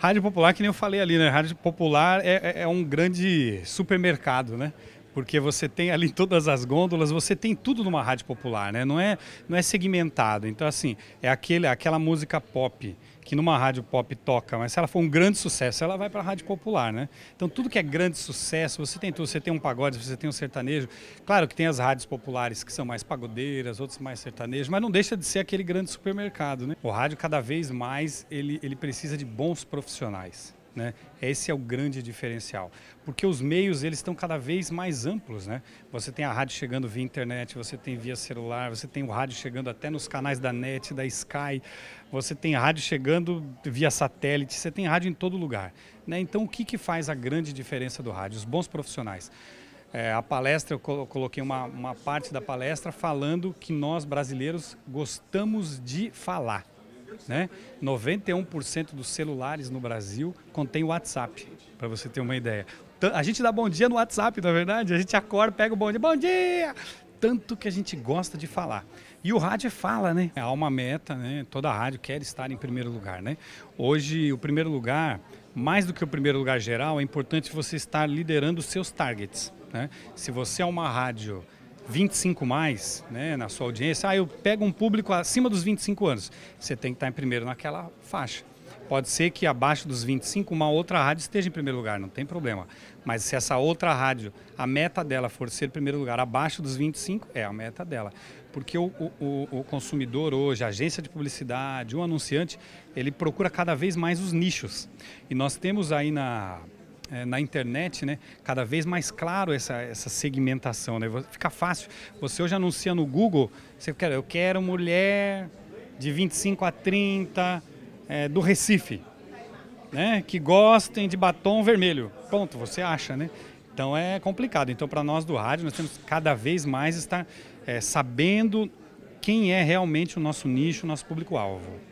Rádio Popular, que nem eu falei ali, né? Rádio Popular é, é, é um grande supermercado, né? porque você tem ali todas as gôndolas, você tem tudo numa rádio popular, né? Não é, não é segmentado. Então, assim, é aquele, aquela música pop que numa rádio pop toca, mas se ela for um grande sucesso, ela vai para a rádio popular, né? Então tudo que é grande sucesso, você tem tudo, você tem um pagode, você tem um sertanejo. Claro que tem as rádios populares que são mais pagodeiras, outras mais sertanejos, mas não deixa de ser aquele grande supermercado, né? O rádio cada vez mais ele, ele precisa de bons profissionais. Né? Esse é o grande diferencial, porque os meios eles estão cada vez mais amplos, né? Você tem a rádio chegando via internet, você tem via celular, você tem o rádio chegando até nos canais da NET, da Sky, você tem rádio chegando via satélite, você tem rádio em todo lugar, né? Então o que que faz a grande diferença do rádio? Os bons profissionais. É, a palestra, eu coloquei uma, uma parte da palestra falando que nós brasileiros gostamos de falar. Né? 91% dos celulares no Brasil contém WhatsApp, para você ter uma ideia. A gente dá bom dia no WhatsApp, na é verdade. A gente acorda, pega o bom dia, bom dia! Tanto que a gente gosta de falar. E o rádio é fala, né? Há é uma meta, né? Toda rádio quer estar em primeiro lugar, né? Hoje, o primeiro lugar, mais do que o primeiro lugar geral, é importante você estar liderando os seus targets. Né? Se você é uma rádio 25 mais né, na sua audiência, ah, eu pego um público acima dos 25 anos. Você tem que estar em primeiro naquela faixa. Pode ser que abaixo dos 25 uma outra rádio esteja em primeiro lugar, não tem problema. Mas se essa outra rádio, a meta dela for ser primeiro lugar abaixo dos 25, é a meta dela. Porque o, o, o consumidor hoje, a agência de publicidade, o um anunciante, ele procura cada vez mais os nichos. E nós temos aí na, é, na internet, né, cada vez mais claro essa, essa segmentação. Né? Fica fácil. Você hoje anuncia no Google, você quer, eu quero mulher de 25 a 30 é, eh, do Recife, né, que gostem de batom vermelho. Ponto, você acha, né? Então é complicado. Então para nós do rádio, nós temos cada vez mais estar é, sabendo quem é realmente o nosso nicho, o nosso público-alvo.